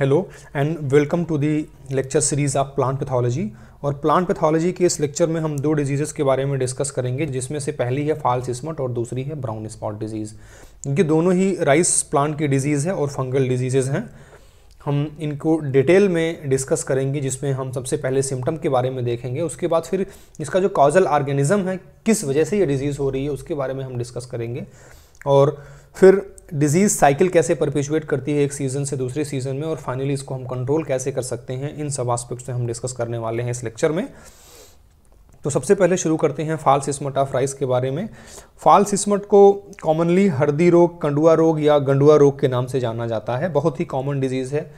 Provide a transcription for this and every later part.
hello and welcome to the lecture series of plant pathology और plant pathology के इस lecture में हम दो डिजीज़ेस के बारे में डिस्कस करेंगे जिसमें से पहली है फाल्स स्मट और दूसरी है ब्राउन स्पॉट डिजीज़ इनके दोनों ही राइस प्लांट की डिजीज़ है और फंगल डिजीज़ेज़ हैं हम इनको डिटेल में डिस्कस करेंगे जिसमें हम सबसे पहले सिम्टम के बारे में देखेंगे उसके बाद फिर इसका जो कॉजल ऑर्गेनिज़म है किस वजह से ये डिज़ीज़ हो रही है उसके बारे में हम डिस्कस करेंगे और फिर डिजीज़ साइकिल कैसे परपेचुएट करती है एक सीज़न से दूसरे सीज़न में और फाइनली इसको हम कंट्रोल कैसे कर सकते हैं इन सब आस्पेक्ट्स में हम डिस्कस करने वाले हैं इस लेक्चर में तो सबसे पहले शुरू करते हैं फाल सिस्मट ऑफ राइस के बारे में फाल सिस्मट को कॉमनली हर्दी रोग कंडुआ रोग या गंडुआ रोग के नाम से जाना जाता है बहुत ही कॉमन डिजीज़ है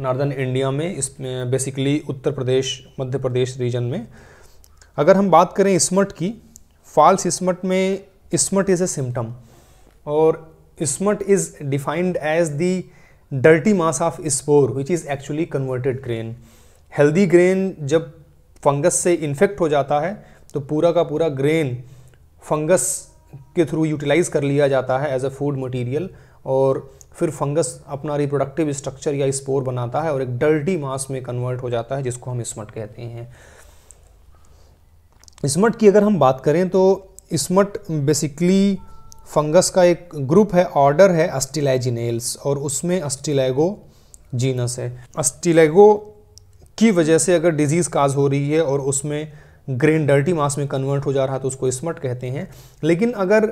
नॉर्दर्न इंडिया में इसमें बेसिकली उत्तर प्रदेश मध्य प्रदेश रीजन में अगर हम बात करें स्मट की फाल्स स्मट में स्मट इज़ ए सिम्टम और smut is defined as the dirty mass of spore which is actually converted grain healthy grain जब फंगस से इन्फेक्ट हो जाता है तो पूरा का पूरा ग्रेन फंगस के थ्रू यूटिलाइज कर लिया जाता है एज अ फूड मटीरियल और फिर फंगस अपना रिप्रोडक्टिव स्ट्रक्चर या स्पोर बनाता है और एक डर्टी मास में कन्वर्ट हो जाता है जिसको हम स्मट कहते हैं स्मट की अगर हम बात करें तो स्मट बेसिकली फंगस का एक ग्रुप है ऑर्डर है अस्टिलाइजिनेल्स और उसमें अस्टिलैगो जीनस है अस्टिलैगो की वजह से अगर डिजीज़ काज हो रही है और उसमें ग्रेन डर्टी मास में कन्वर्ट हो जा रहा है तो उसको स्मट कहते हैं लेकिन अगर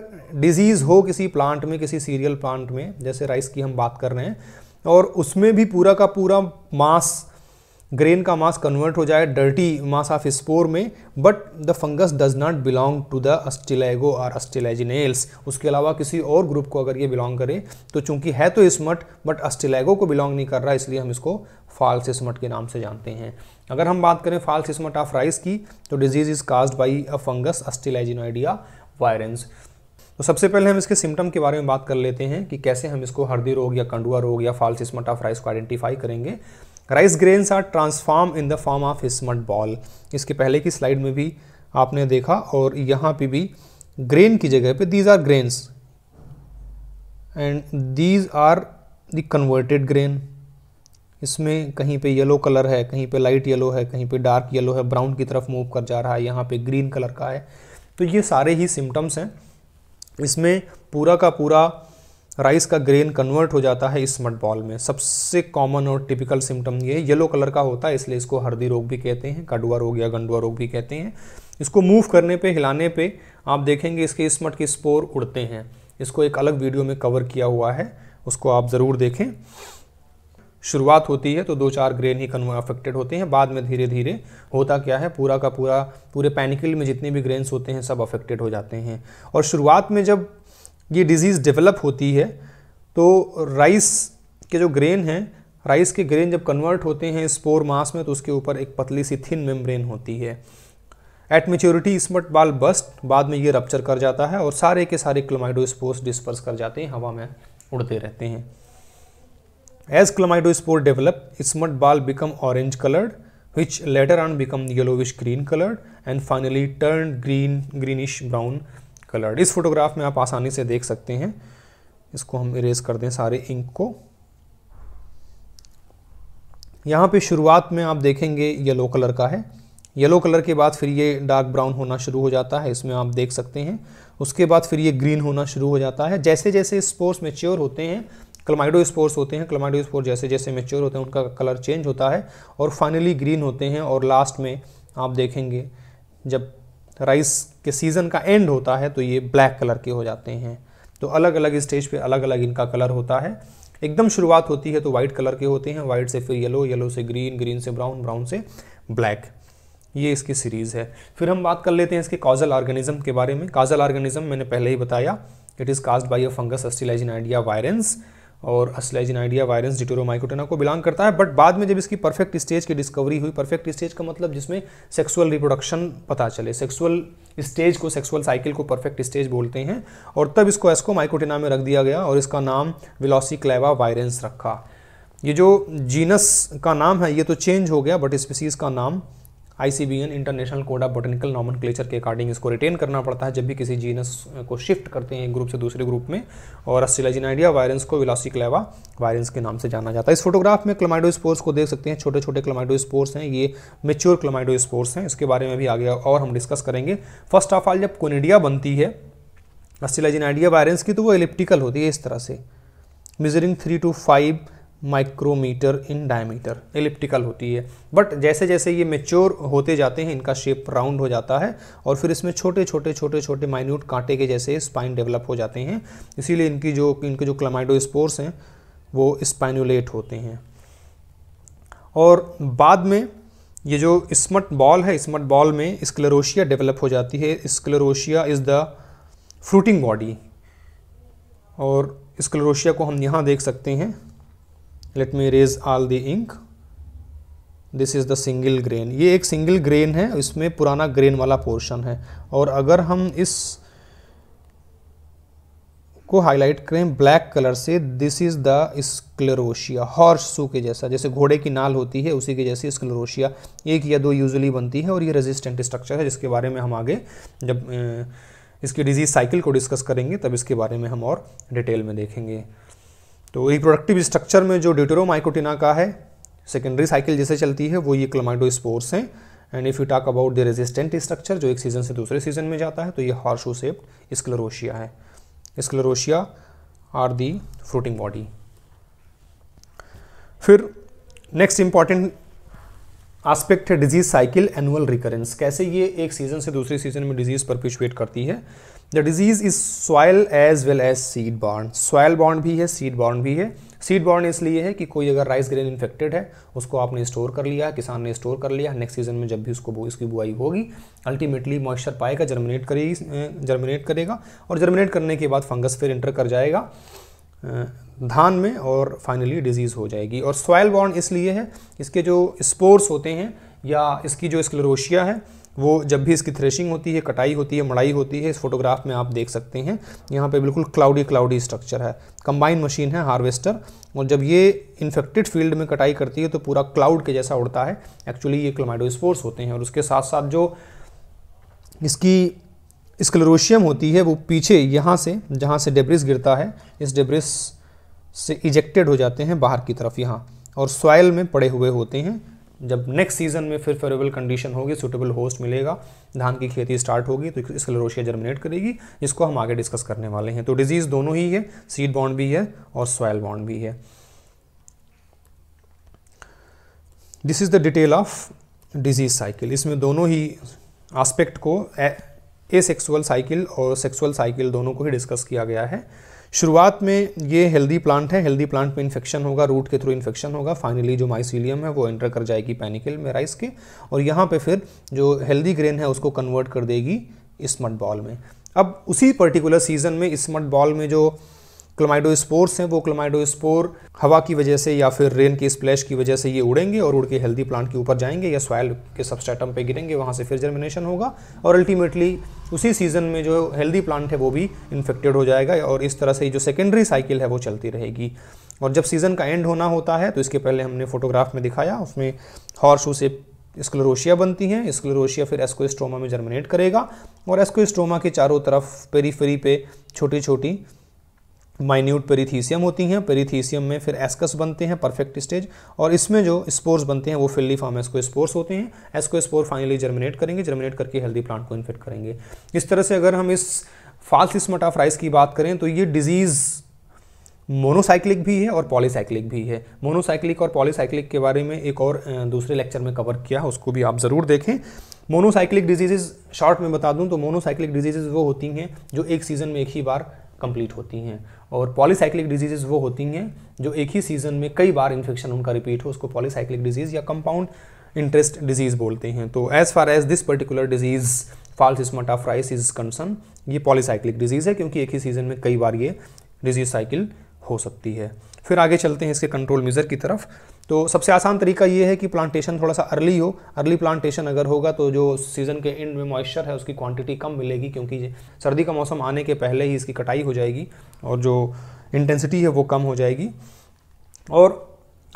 डिजीज़ हो किसी प्लांट में किसी सीरियल प्लांट में जैसे राइस की हम बात कर रहे हैं और उसमें भी पूरा का पूरा मास ग्रेन का मास कन्वर्ट हो जाए डर्टी मास ऑफ स्पोर में but the fungus does not belong to the Ustilago और अस्टिलैजिनेल्स उसके अलावा किसी और ग्रुप को अगर ये बिलोंग करे तो चूंकि है तो स्मट बट अस्टिलैगो को बिलोंग नहीं कर रहा इसलिए हम इसको फाल्स स्मट के नाम से जानते हैं अगर हम बात करें फाल्स स्मट ऑफ राइस की तो disease is caused by a fungus Ustilaginoidea virens तो सबसे पहले हम इसके सिम्टम के बारे में बात कर लेते हैं कि कैसे हम इसको हरदी रोग या कंडुआ रोग या फाल्स स्मट ऑफ राइस को आइडेंटिफाई करेंगे rice grains are transform in the form of smut ball इसके पहले की स्लाइड में भी आपने देखा और यहाँ पे भी ग्रेन की जगह पे these are grains and these are the converted grain इसमें कहीं पे येलो कलर है कहीं पे लाइट येलो है कहीं पे डार्क येलो है ब्राउन की तरफ मूव कर जा रहा है यहाँ पे ग्रीन कलर का है तो ये सारे ही सिम्टम्स हैं इसमें पूरा का पूरा राइस का ग्रेन कन्वर्ट हो जाता है इस मट बॉल में सबसे कॉमन और टिपिकल सिम्टम ये येलो कलर का होता है इसलिए इसको हरदी रोग भी कहते हैं कडुआ रोग या गंडुआ रोग भी कहते हैं इसको मूव करने पे हिलाने पे आप देखेंगे इसके इस मट के स्पोर उड़ते हैं इसको एक अलग वीडियो में कवर किया हुआ है उसको आप ज़रूर देखें शुरुआत होती है तो दो चार ग्रेन ही कन्वर अफेक्टेड होते हैं बाद में धीरे धीरे होता क्या है पूरा का पूरा पूरे पैनिकल में जितने भी ग्रेन्स होते हैं सब अफेक्टेड हो जाते हैं और शुरुआत में जब ये डिज़ीज़ डेवलप होती है तो राइस के जो ग्रेन हैं राइस के ग्रेन जब कन्वर्ट होते हैं स्पोर मास में तो उसके ऊपर एक पतली सी थिन मेम्ब्रेन होती है at maturity smut ball burst बाद में ये रप्चर कर जाता है और सारे के सारे क्लोमाइडोस्पोर्स डिस्पर्स कर जाते हैं हवा में उड़ते रहते हैं as chlamydospore develop smut ball become orange coloured which later on become yellowish green coloured and finally turn green greenish brown coloured इस फोटोग्राफ में आप आसानी से देख सकते हैं इसको हम इरेज कर दें सारे इंक को यहाँ पे शुरुआत में आप देखेंगे येलो कलर का है येलो कलर के बाद फिर ये डार्क ब्राउन होना शुरू हो जाता है इसमें आप देख सकते हैं उसके बाद फिर ये ग्रीन होना शुरू हो जाता है जैसे जैसे स्पोर्स मेच्योर होते हैं क्लमाइडो स्पोर्स होते हैं क्लमाइडो स्पोर जैसे जैसे मेच्योर होते हैं उनका कलर चेंज होता है और फाइनली ग्रीन होते हैं और लास्ट में आप देखेंगे जब राइस के सीज़न का एंड होता है तो ये ब्लैक कलर के हो जाते हैं तो अलग अलग स्टेज पे अलग अलग इनका कलर होता है एकदम शुरुआत होती है तो वाइट कलर के होते हैं वाइट से फिर येलो येलो से ग्रीन ग्रीन से ब्राउन ब्राउन से ब्लैक ये इसकी सीरीज़ है फिर हम बात कर लेते हैं इसके काजल ऑर्गेनिज्म के बारे में काजल ऑर्गेनिज्म मैंने पहले ही बताया it is caused by a fungus Ustilaginoidea virens और आइडिया वायरस डिटोरोमाइकोटेना को बिलोंग करता है बट बाद में जब इसकी परफेक्ट स्टेज की डिस्कवरी हुई परफेक्ट स्टेज का मतलब जिसमें सेक्सुअल रिप्रोडक्शन पता चले सेक्सुअल स्टेज को सेक्सुअल साइकिल को परफेक्ट स्टेज बोलते हैं और तब इसको एस्को माइकोटेना में रख दिया गया और इसका नाम विलोसी क्लेवा वायरेंस रखा ये जो जीनस का नाम है ये तो चेंज हो गया बट स्पीसीज़ का नाम ICBN international code of botanical nomen के अकॉर्डिंग इसको रिटेन करना पड़ता है जब भी किसी जीनस को शिफ्ट करते हैं एक ग्रुप से दूसरे ग्रुप में और अस्टिलाजिनाइडिया वायरेंस को क्लेवा वायरेंस के नाम से जाना जाता है इस फोटोग्राफ में क्लमाइडो स्पोर्स को देख सकते हैं छोटे छोटे क्लमाइडो स्पोर्स हैं ये मेच्योर क्लमाइडो स्पोर्स हैं इसके बारे में भी आगे और हम डिस्कस करेंगे फर्स्ट ऑफ ऑल जब कोनेडिया बनती है अस्टिलाजिनाइडिया वायरेंस की तो वो इलिप्टिकल होती है इस तरह से measuring three two five micrometre in diameter elliptical होती है बट जैसे जैसे ये मेच्योर होते जाते हैं इनका शेप राउंड हो जाता है और फिर इसमें छोटे छोटे छोटे छोटे माइन्यूट कांटे के जैसे स्पाइन डेवलप हो जाते हैं इसीलिए इनकी जो इनके जो क्लमाइडो स्पोर्स हैं वो स्पाइनुलेट होते हैं और बाद में ये जो स्मट बॉल है स्मट बॉल में स्क्लेरोशिया डेवलप हो जाती है sclerotia is the fruiting body और स्क्लेरोशिया को हम यहाँ देख सकते हैं let me raise all the ink this is the single grain ये एक सिंगल ग्रेन है इसमें पुराना ग्रेन वाला पोर्शन है और अगर हम इस को हाईलाइट करें ब्लैक कलर से this is the sclerotia horseshoe के जैसा जैसे घोड़े की नाल होती है उसी के जैसी स्क्लेरोशिया एक या दो यूजली बनती है और ये रेजिस्टेंट स्ट्रक्चर है जिसके बारे में हम आगे जब इसकी डिजीज़ साइकिल को डिस्कस करेंगे तब इसके बारे में हम और डिटेल में देखेंगे तो रिप्रोडक्टिव स्ट्रक्चर में जो ड्यूटेरोमाइकोटिना का है सेकेंडरी साइकिल जैसे चलती है वो ये क्लोमाइडो स्पोर्स हैं and if you talk about the resistant structure जो एक सीजन से दूसरे सीजन में जाता है तो ये हार्शो सेप्ड स्क्लेरोशिया है sclerotia are the fruiting body फिर नेक्स्ट इंपॉर्टेंट आस्पेक्ट है डिजीज साइकिल एनुअल रिकरेंस कैसे ये एक सीजन से दूसरे सीजन में डिजीज परपिचुएट करती है the disease is soil as well as seed borne soil borne भी है सीड बॉर्न भी है सीड बॉर्न इसलिए है कि कोई अगर राइस ग्रेन इन्फेक्टेड है उसको आपने स्टोर कर लिया किसान ने स्टोर कर लिया नेक्स्ट सीजन में जब भी उसको इसकी बुआई होगी अल्टीमेटली मॉइस्चर पाएगा जर्मिनेट करेगी जर्मिनेट करेगा और जर्मिनेट करने के बाद फंगस फिर इंटर कर जाएगा धान में और फाइनली डिजीज़ हो जाएगी और सॉयल बॉर्न इसलिए है इसके जो स्पोर्स होते हैं या इसकी जो स्क्लेरोशिया है वो जब भी इसकी थ्रेशिंग होती है कटाई होती है मड़ाई होती है इस फोटोग्राफ में आप देख सकते हैं यहाँ पे बिल्कुल क्लाउडी क्लाउडी स्ट्रक्चर है कंबाइन मशीन है हार्वेस्टर और जब ये इन्फेक्टेड फील्ड में कटाई करती है तो पूरा क्लाउड के जैसा उड़ता है एक्चुअली ये क्लोमाइडोस्पोर्स होते हैं और उसके साथ साथ जो इसकी स्क्लेरोशियम होती है वो पीछे यहाँ से जहाँ से डेब्रिस गिरता है इस डेब्रिस से इजेक्टेड हो जाते हैं बाहर की तरफ यहाँ और सॉयल में पड़े हुए होते हैं जब नेक्स्ट सीजन में फिर फेवरेबल कंडीशन होगी सुटेबल होस्ट मिलेगा धान की खेती स्टार्ट होगी तो स्क्लेरोशिया जर्मिनेट करेगी जिसको हम आगे डिस्कस करने वाले हैं तो डिजीज़ दोनों ही है सीड बॉन्ड भी है और सॉयल बॉन्ड भी है this is the detail of disease cycle इसमें दोनों ही आस्पेक्ट को ए सेक्सुअल साइकिल और सेक्सुअल साइकिल दोनों को ही डिस्कस किया गया है शुरुआत में ये हेल्दी प्लांट है हेल्दी प्लांट में इन्फेक्शन होगा रूट के थ्रू इन्फेक्शन होगा फाइनली जो माइसीलियम है वो एंटर कर जाएगी पैनिकल में राइस के और यहाँ पे फिर जो हेल्दी ग्रेन है उसको कन्वर्ट कर देगी स्मट बॉल में अब उसी पर्टिकुलर सीजन में स्मट बॉल में जो क्लोमाइडोस्पोर्स हैं वो क्लोमाइडोस्पोर हवा की वजह से या फिर रेन की स्प्लैश की वजह से ये उड़ेंगे और उड़ के हेल्दी प्लांट के ऊपर जाएंगे या सॉयल के सबस्टेटम पे गिरेंगे वहाँ से फिर जर्मिनेशन होगा और अल्टीमेटली उसी सीज़न में जो हेल्दी प्लांट है वो भी इन्फेक्टेड हो जाएगा और इस तरह से जो सेकेंडरी साइकिल है वो चलती रहेगी और जब सीज़न का एंड होना होता है तो इसके पहले हमने फोटोग्राफ में दिखाया उसमें हॉर्स उसे से बनती हैं स्क्लोरोशिया फिर एस्कोस्ट्रोमा में जर्मिनेट करेगा और एस्कोस्ट्रोमा के चारों तरफ पेरीफेरी पे छोटी छोटी माइन्यूट पेरीथीसियम होती हैं पेरीथीसियम में फिर एस्कस बनते हैं परफेक्ट स्टेज और इसमें जो स्पोर्स बनते हैं वो फिल्ली फॉर्म एस्को स्पोर्स होते हैं एस्को स्पोर फाइनली जर्मिनेट करेंगे जर्मिनेट करके हेल्दी प्लांट को इन्फेक्ट करेंगे इस तरह से अगर हम इस फाल्स स्मट ऑफ राइस की बात करें तो ये डिजीज़ मोनोसाइक्लिक भी है और पॉलीसाइक्लिक भी है मोनोसाइक्लिक और पॉलीसाइक्लिक के बारे में एक और दूसरे लेक्चर में कवर किया उसको भी आप ज़रूर देखें मोनोसाइक्लिक डिजीजेज शॉर्ट में बता दूं तो मोनोसाइक्लिक डिजीजेज वो होती हैं जो एक सीज़न में एक ही बार कंप्लीट होती हैं और पॉलीसाइक्लिक डिजीजेज वो होती हैं जो एक ही सीज़न में कई बार इन्फेक्शन उनका रिपीट हो उसको पॉलीसाइक्लिक डिजीज़ या कंपाउंड इंटरेस्ट डिजीज़ बोलते हैं तो as far as this particular disease false smut of rice is concern ये पॉलीसाइक्लिक डिजीज़ है क्योंकि एक ही सीज़न में कई बार ये डिजीज़ साइकिल हो सकती है फिर आगे चलते हैं इसके कंट्रोल मेज़र की तरफ तो सबसे आसान तरीका ये है कि प्लांटेशन थोड़ा सा अर्ली हो अर्ली प्लांटेशन अगर होगा तो जो सीज़न के एंड में मॉइस्चर है उसकी क्वांटिटी कम मिलेगी क्योंकि सर्दी का मौसम आने के पहले ही इसकी कटाई हो जाएगी और जो इंटेंसिटी है वो कम हो जाएगी और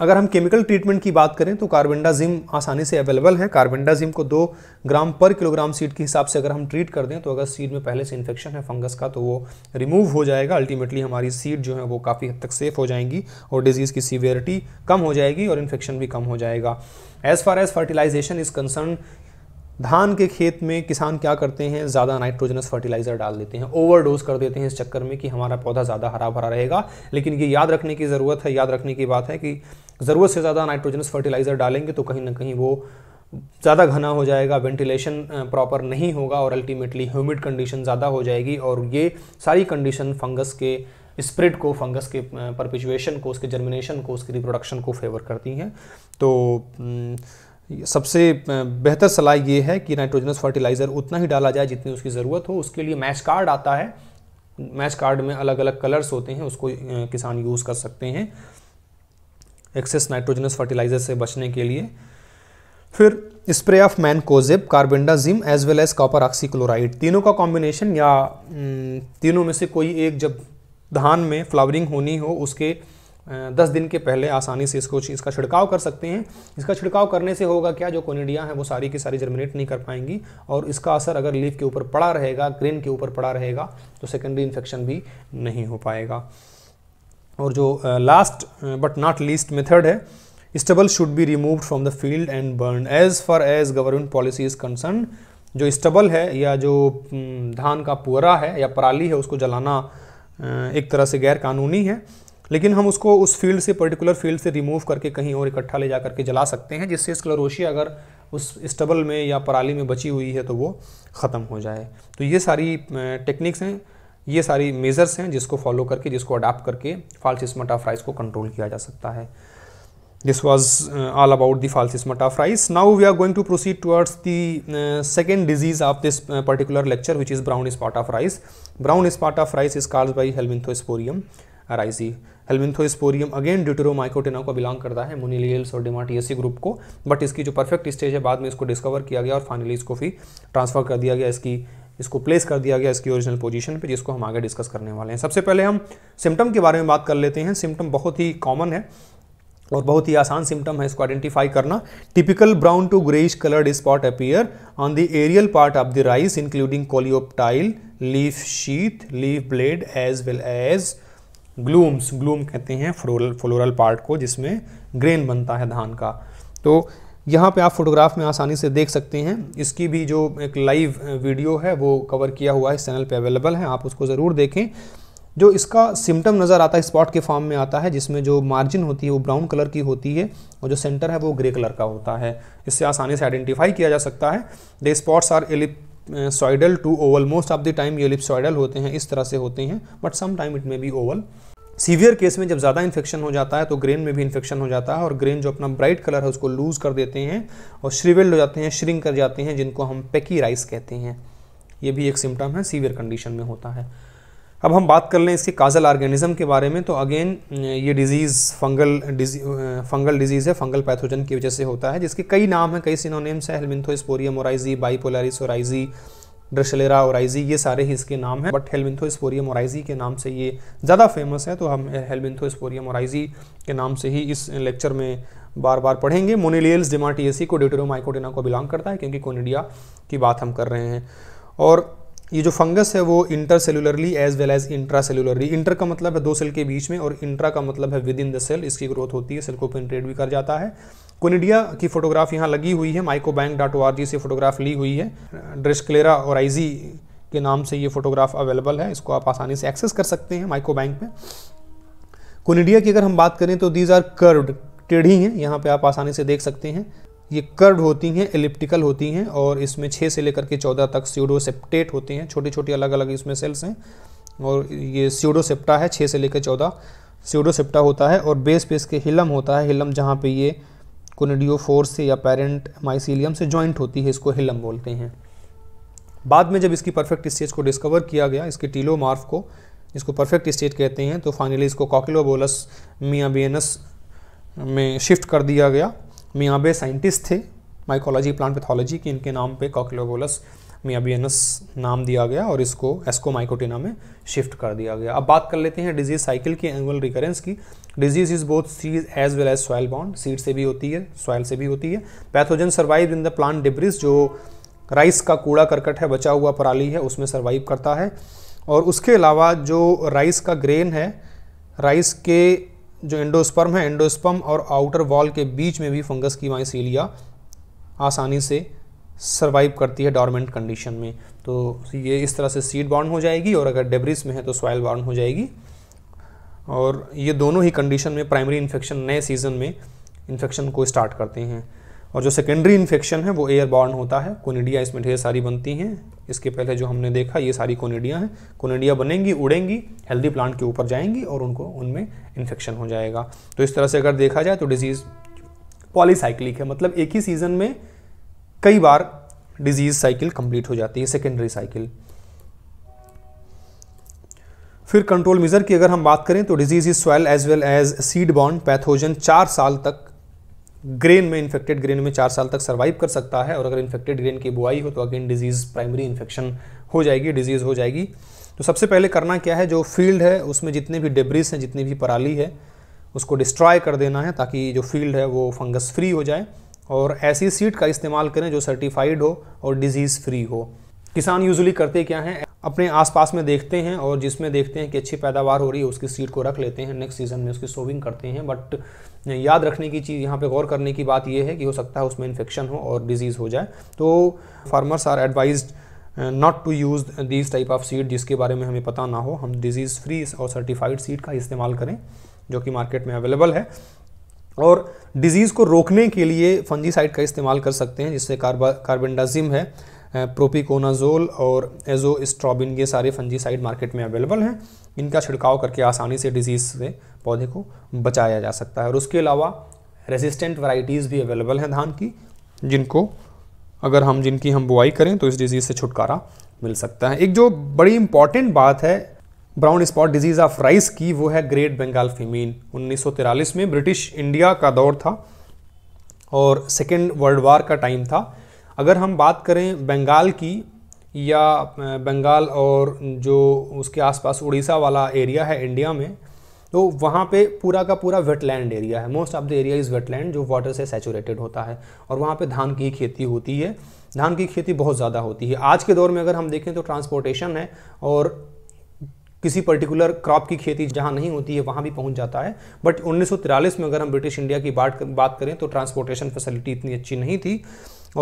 अगर हम केमिकल ट्रीटमेंट की बात करें तो कार्बेंडाजिम आसानी से अवेलेबल है कार्बेंडाजिम को दो ग्राम पर किलोग्राम सीड के हिसाब से अगर हम ट्रीट कर दें तो अगर सीड में पहले से इन्फेक्शन है फंगस का तो वो रिमूव हो जाएगा अल्टीमेटली हमारी सीड जो है वो काफ़ी हद तक सेफ हो जाएंगी और डिजीज़ की सीवियरिटी कम हो जाएगी और इन्फेक्शन भी कम हो जाएगा as far as fertilization is concern धान के खेत में किसान क्या करते हैं ज़्यादा नाइट्रोजनस फर्टिलाइज़र डाल देते हैं ओवरडोज कर देते हैं इस चक्कर में कि हमारा पौधा ज़्यादा हरा भरा रहेगा लेकिन ये याद रखने की ज़रूरत है याद रखने की बात है कि ज़रूरत से ज़्यादा नाइट्रोजनस फर्टिलाइज़र डालेंगे तो कहीं ना कहीं वो ज़्यादा घना हो जाएगा वेंटिलेशन प्रॉपर नहीं होगा और अल्टीमेटली ह्यूमिड कंडीशन ज़्यादा हो जाएगी और ये सारी कंडीशन फंगस के स्प्रिड को फंगस के परपिचुएशन को उसके जर्मिनेशन को उसके रिप्रोडक्शन को फेवर करती हैं तो सबसे बेहतर सलाह ये है कि नाइट्रोजनस फर्टिलाइज़र उतना ही डाला जाए जितनी उसकी ज़रूरत हो उसके लिए मैच कार्ड आता है मैच कार्ड में अलग अलग कलर्स होते हैं उसको किसान यूज़ कर सकते हैं एक्सेस नाइट्रोजनस फर्टिलाइजर से बचने के लिए फिर spray of mancozeb carbendazim as well as copper oxychloride तीनों का कॉम्बिनेशन या तीनों में से कोई एक जब धान में फ्लावरिंग होनी हो उसके दस दिन के पहले आसानी से इसको इसका छिड़काव कर सकते हैं इसका छिड़काव करने से होगा क्या जो कोनिडिया हैं वो सारी की सारी जर्मिनेट नहीं कर पाएंगी और इसका असर अगर लीफ के ऊपर पड़ा रहेगा ग्रेन के ऊपर पड़ा रहेगा तो सेकेंडरी इन्फेक्शन भी नहीं हो पाएगा और जो last but not least method है stubble should be remove from the field and burn as far as government policy is concern जो स्टबल है या जो धान का पुअरा है या पराली है उसको जलाना एक तरह से गैर कानूनी है लेकिन हम उसको उस फील्ड से पर्टिकुलर फील्ड से रिमूव करके कहीं और इकट्ठा ले जा करके जला सकते हैं जिससे स्क्लरोशिया अगर उस स्टबल में या पराली में बची हुई है तो वो ख़त्म हो जाए तो ये सारी टेक्निक्स हैं ये सारी मेजर्स हैं जिसको फॉलो करके जिसको अडाप्ट करके फालसिसमट ऑफ राइस को कंट्रोल किया जा सकता है this was all about the false smut of rice now we are going to proceed towards the second disease of this particular lecture which is brown spot of rice brown spot of rice is कार्ज by helminthosporium oryzae helminthosporium again deuteromycotina को belong करता है मुनिलियल्स और डिमाटियसी group को but इसकी जो perfect stage है बाद में इसको डिस्कवर किया गया और फाइनली इसको भी ट्रांसफर कर दिया गया इसकी इसको प्लेस कर दिया गया इसकी ओरिजिनल पोजीशन पे जिसको हम आगे डिस्कस करने वाले हैं सबसे पहले हम सिम्टम के बारे में बात कर लेते हैं सिम्टम बहुत ही कॉमन है और बहुत ही आसान सिम्टम है इसको आइडेंटिफाई करना typical brown to greyish coloured spot appear on the aerial part of the rice including coleoptile leaf sheath leaf blade as well as glumes glume कहते हैं फ्लोरल फ्लोरल पार्ट को जिसमें ग्रेन बनता है धान का तो यहाँ पे आप फोटोग्राफ में आसानी से देख सकते हैं इसकी भी जो एक लाइव वीडियो है वो कवर किया हुआ है इस चैनल पे अवेलेबल है आप उसको ज़रूर देखें जो इसका सिम्टम नज़र आता है स्पॉट के फॉर्म में आता है जिसमें जो मार्जिन होती है वो ब्राउन कलर की होती है और जो सेंटर है वो ग्रे कलर का होता है इससे आसानी से आइडेंटिफाई किया जा सकता है the spots are ellipsoidal to oval most of the time ये सॉइडल होते हैं इस तरह से होते हैं but some time it may be oval severe case में जब ज़्यादा इन्फेक्शन हो जाता है तो ग्रेन में भी इन्फेक्शन हो जाता है और ग्रेन जो अपना ब्राइट कलर है उसको लूज़ कर देते हैं और श्रिवेल हो जाते हैं श्रिंक कर जाते हैं जिनको हम पैकी राइस कहते हैं ये भी एक सिम्टम है सीवियर कंडीशन में होता है अब हम बात कर लें इसके काजल ऑर्गेनिज्म के बारे में तो अगेन ये डिजीज़ फंगल डिजी फंगल डिजीज़ है फंगल पैथोजन की वजह से होता है जिसके कई नाम हैं कई सिनोनेम्स हैं helminthosporium oryzae bipolaris oryzae drechslera oryzae ये सारे ही इसके नाम हैं बट हेलमिंथोस्पोरियम ओराइजी के नाम से ये ज़्यादा फेमस है तो हम हेलमिंथोस्पोरियम ओराइजी के नाम से ही इस लेक्चर में बार बार पढ़ेंगे मोनिलियल्स डिमाटीएसी को ड्यूटेरोमाइकोटिना को बिलोंग करता है क्योंकि कोनिडिया की बात हम कर रहे हैं और ये जो फंगस है वो intercellularly as well as intracellularly inter का मतलब है दो सेल के बीच में और इंट्रा का मतलब है विद इन द सेल इसकी ग्रोथ होती है सेल को पेंट्रेट भी कर जाता है कुनिडिया की फोटोग्राफ यहाँ लगी हुई है mycobank dot O R G से फोटोग्राफ ली हुई है ड्रेस्क्लेरा और आइजी के नाम से ये फोटोग्राफ अवेलेबल है इसको आप आसानी से एक्सेस कर सकते हैं माइको बैंक में कुनिडिया की अगर हम बात करें तो दीज आर कर्व्ड टेढ़ी हैं यहाँ पे आप आसानी से देख सकते हैं ये कर्ड होती हैं एलिप्टिकल होती हैं और इसमें छः से लेकर के चौदह तक सीडोसेप्टेट होते हैं छोटे छोटे अलग अलग इसमें सेल्स हैं और ये सीडोसेप्टा है छः से लेकर चौदह सीडोसेप्टा होता है और बेस पे के हिलम होता है हिलम जहाँ पे ये कोनिडियोफोर से या पेरेंट माइसीलियम से ज्वाइंट होती है इसको हिलम बोलते हैं बाद में जब इसकी परफेक्ट स्टेज को डिस्कवर किया गया इसके टीलोमार्फ को इसको परफेक्ट स्टेज कहते हैं तो फाइनली इसको कॉकिलोबोलस मियाबेनस में शिफ्ट कर दिया गया मियाबे साइंटिस्ट थे माइकोलॉजी प्लांट पैथोलॉजी के इनके नाम पे कॉकिलोबोलस मियाबियनस नाम दिया गया और इसको एस्कोमाइकोटिना में शिफ्ट कर दिया गया अब बात कर लेते हैं डिजीज साइकिल की एनुअल रिकरेंस की disease is both seed as well as soil bound seed से भी होती है सॉयल से भी होती है pathogen survive in the plant debris जो राइस का कूड़ा करकट है बचा हुआ पराली है उसमें सर्वाइव करता है और उसके अलावा जो राइस का ग्रेन है राइस के जो एंडोस्पर्म है एंडोस्पर्म और आउटर वॉल के बीच में भी फंगस की माइसीलिया आसानी से सर्वाइव करती है डॉर्मेंट कंडीशन में तो ये इस तरह से सीड बाउंड हो जाएगी और अगर डेब्रिस में है तो सॉयल बाउंड हो जाएगी और ये दोनों ही कंडीशन में प्राइमरी इन्फेक्शन नए सीज़न में इन्फेक्शन को स्टार्ट करते हैं और जो सेकेंडरी इन्फेक्शन है वो एयर बॉर्न होता है कोनिडिया इसमें ढेर सारी बनती हैं इसके पहले जो हमने देखा ये सारी कोनिडिया हैं कोनिडिया बनेंगी उड़ेंगी हेल्दी प्लांट के ऊपर जाएंगी और उनको उनमें इन्फेक्शन हो जाएगा तो इस तरह से अगर देखा जाए तो डिजीज़ पॉलीसाइक्लिक है मतलब एक ही सीज़न में कई बार डिजीज साइकिल कंप्लीट हो जाती है सेकेंडरी साइकिल फिर कंट्रोल मेजर की अगर हम बात करें तो disease is soil as well as seed bond pathogen चार साल तक ग्रेन में इन्फेक्टेड ग्रेन में चार साल तक सर्वाइव कर सकता है और अगर इन्फेक्टेड ग्रेन की बुआई हो तो अगेन डिजीज़ प्राइमरी इन्फेक्शन हो जाएगी डिजीज़ हो जाएगी तो सबसे पहले करना क्या है जो फील्ड है उसमें जितने भी डिब्रिस हैं जितनी भी पराली है उसको डिस्ट्रॉय कर देना है ताकि जो फील्ड है वो फंगस फ्री हो जाए और ऐसी सीट का इस्तेमाल करें जो सर्टिफाइड हो और डिजीज़ फ्री हो किसान यूजुअली करते क्या हैं अपने आसपास में देखते हैं और जिसमें देखते हैं कि अच्छी पैदावार हो रही है उसकी सीट को रख लेते हैं नेक्स्ट सीज़न में उसकी सोविंग करते हैं बट याद रखने की चीज़ यहाँ पे गौर करने की बात यह है कि हो सकता है उसमें इन्फेक्शन हो और डिजीज़ हो जाए तो farmers are advise not to use this type of seed जिसके बारे में हमें पता ना हो हम डिजीज़ फ्री और सर्टिफाइड सीड का इस्तेमाल करें जो कि मार्केट में अवेलेबल है और डिज़ीज़ को रोकने के लिए फंजीसाइड का इस्तेमाल कर सकते हैं जिससे कार्बा कार्बेंडाजिम है प्रोपिकोनाजोल और एजो स्ट्रॉबिन ये सारे फंजीसाइड मार्केट में अवेलेबल हैं इनका छिड़काव करके आसानी से डिजीज़ से पौधे को बचाया जा सकता है और उसके अलावा रेजिस्टेंट वैरायटीज़ भी अवेलेबल हैं धान की जिनको अगर हम जिनकी हम बुआई करें तो इस डिज़ीज़ से छुटकारा मिल सकता है एक जो बड़ी इम्पॉर्टेंट बात है brown spot disease of rice की वो है ग्रेट बंगाल फिमीन 1943 में ब्रिटिश इंडिया का दौर था और सेकेंड वर्ल्ड वार का टाइम था अगर हम बात करें बंगाल की या बंगाल और जो उसके आसपास उड़ीसा वाला एरिया है इंडिया में तो वहाँ पे पूरा का पूरा वेटलैंड एरिया है most of the area is wetland जो वाटर से सेचूरेटेड होता है और वहाँ पे धान की खेती होती है धान की खेती बहुत ज़्यादा होती है आज के दौर में अगर हम देखें तो ट्रांसपोर्टेशन है और किसी पर्टिकुलर क्रॉप की खेती जहाँ नहीं होती है वहाँ भी पहुँच जाता है बट उन्नीस में अगर हम ब्रिटिश इंडिया की बात बात करें तो ट्रांसपोर्टेशन फैसिलिटी इतनी अच्छी नहीं थी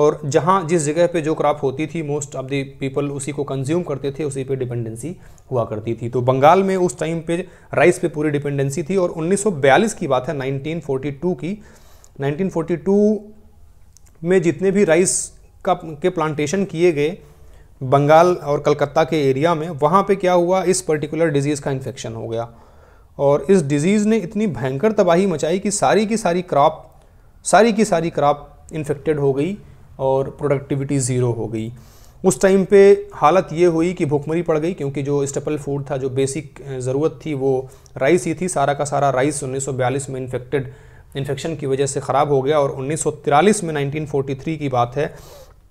और जहाँ जिस जगह पे जो क्रॉप होती थी मोस्ट ऑफ द पीपल उसी को कंज्यूम करते थे उसी पे डिपेंडेंसी हुआ करती थी तो बंगाल में उस टाइम पे राइस पे पूरी डिपेंडेंसी थी और 1942 की बात है 1942 की 1942 में जितने भी राइस का के प्लांटेशन किए गए बंगाल और कलकत्ता के एरिया में वहाँ पे क्या हुआ इस पर्टिकुलर डिजीज़ का इन्फेक्शन हो गया और इस डिज़ीज़ ने इतनी भयंकर तबाही मचाई कि सारी की सारी क्रॉप सारी की सारी क्रॉप इन्फेक्टेड हो गई और प्रोडक्टिविटी ज़ीरो हो गई उस टाइम पे हालत ये हुई कि भूखमरी पड़ गई क्योंकि जो स्टेपल फूड था जो बेसिक ज़रूरत थी वो राइस ही थी सारा का सारा राइस 1942 में इन्फेक्टेड इन्फेक्शन की वजह से ख़राब हो गया और 1943 में 1943 की बात है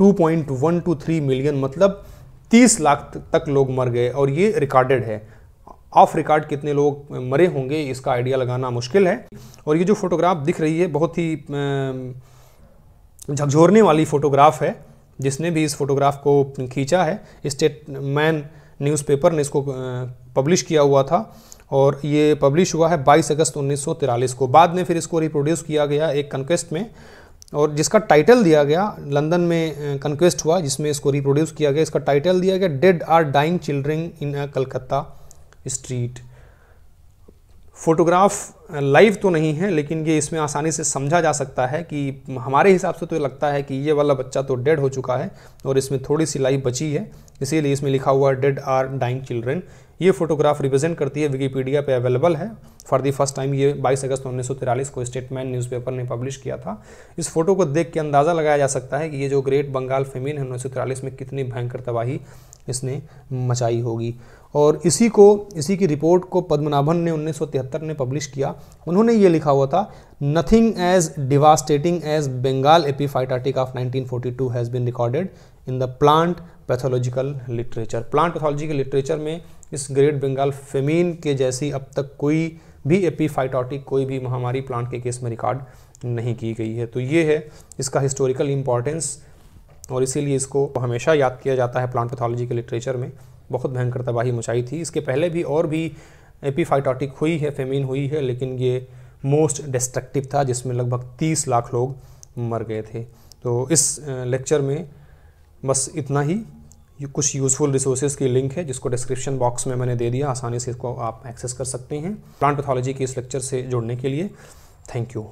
2.123 मिलियन मतलब 30 लाख तक लोग मर गए और ये रिकॉर्डेड है ऑफ रिकॉर्ड कितने लोग मरे होंगे इसका आइडिया लगाना मुश्किल है और ये जो फोटोग्राफ दिख रही है बहुत ही झकझोरने वाली फोटोग्राफ है जिसने भी इस फोटोग्राफ को खींचा है स्टेट मैन न्यूज़पेपर ने इसको पब्लिश किया हुआ था और ये पब्लिश हुआ है 22 अगस्त उन्नीस को बाद में फिर इसको रिप्रोड्यूस किया गया एक कन्क्वेस्ट में और जिसका टाइटल दिया गया लंदन में कन्क्वेस्ट हुआ जिसमें इसको रिप्रोड्यूस किया गया इसका टाइटल दिया गया dead or dying children in a Calcutta street photograph live तो नहीं है लेकिन ये इसमें आसानी से समझा जा सकता है कि हमारे हिसाब से तो लगता है कि ये वाला बच्चा तो डेड हो चुका है और इसमें थोड़ी सी लाइफ बची है इसीलिए इसमें लिखा हुआ डेड आर डाइंग चिल्ड्रेन ये फोटोग्राफ रिप्रेजेंट करती है विकीपीडिया पे अवेलेबल है फॉर दी फर्स्ट टाइम ये 22 अगस्त उन्नीस को स्टेटमैन न्यूज़पेपर ने पब्लिश किया था इस फोटो को देख के अंदाज़ा लगाया जा सकता है कि ये जो ग्रेट बंगाल फेमिन है उन्नीस में कितनी भयंकर तबाही इसने मचाई होगी और इसी को इसी की रिपोर्ट को पद्मनाभन ने उन्नीस ने पब्लिश किया उन्होंने ये लिखा हुआ था nothing as devastating as Bengal epiphytotic of 1942 has been recorded in the plant pathological literature plant pathology के लिटरेचर में इस ग्रेट बंगाल फेमीन के जैसी अब तक कोई भी एपीफाइटोटिक कोई भी महामारी प्लांट के केस में रिकॉर्ड नहीं की गई है तो ये है इसका हिस्टोरिकल इम्पॉर्टेंस और इसीलिए इसको हमेशा याद किया जाता है प्लांट पैथोलॉजी के लिटरेचर में बहुत भयंकर तबाही मचाई थी इसके पहले भी और भी एपीफाइटोटिक हुई है फेमीन हुई है लेकिन ये मोस्ट डिस्ट्रक्टिव था जिसमें लगभग तीस लाख लोग मर गए थे तो इस लेक्चर में बस इतना ही ये कुछ यूज़फुल रिसोर्सेज की लिंक है जिसको डिस्क्रिप्शन बॉक्स में मैंने दे दिया आसानी से इसको आप एक्सेस कर सकते हैं प्लांट पैथोलॉजी के इस लेक्चर से जुड़ने के लिए थैंक यू